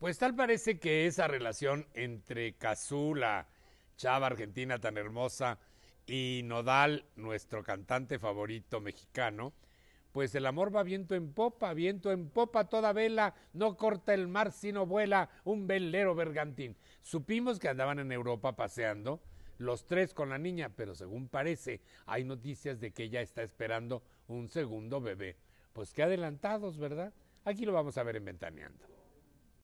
Pues tal parece que esa relación entre Cazú, la chava argentina tan hermosa, y Nodal, nuestro cantante favorito mexicano, pues el amor va viento en popa, viento en popa toda vela, no corta el mar sino vuela un velero bergantín. Supimos que andaban en Europa paseando, los tres con la niña, pero según parece hay noticias de que ella está esperando un segundo bebé. Pues qué adelantados, ¿verdad? Aquí lo vamos a ver en Ventaneando.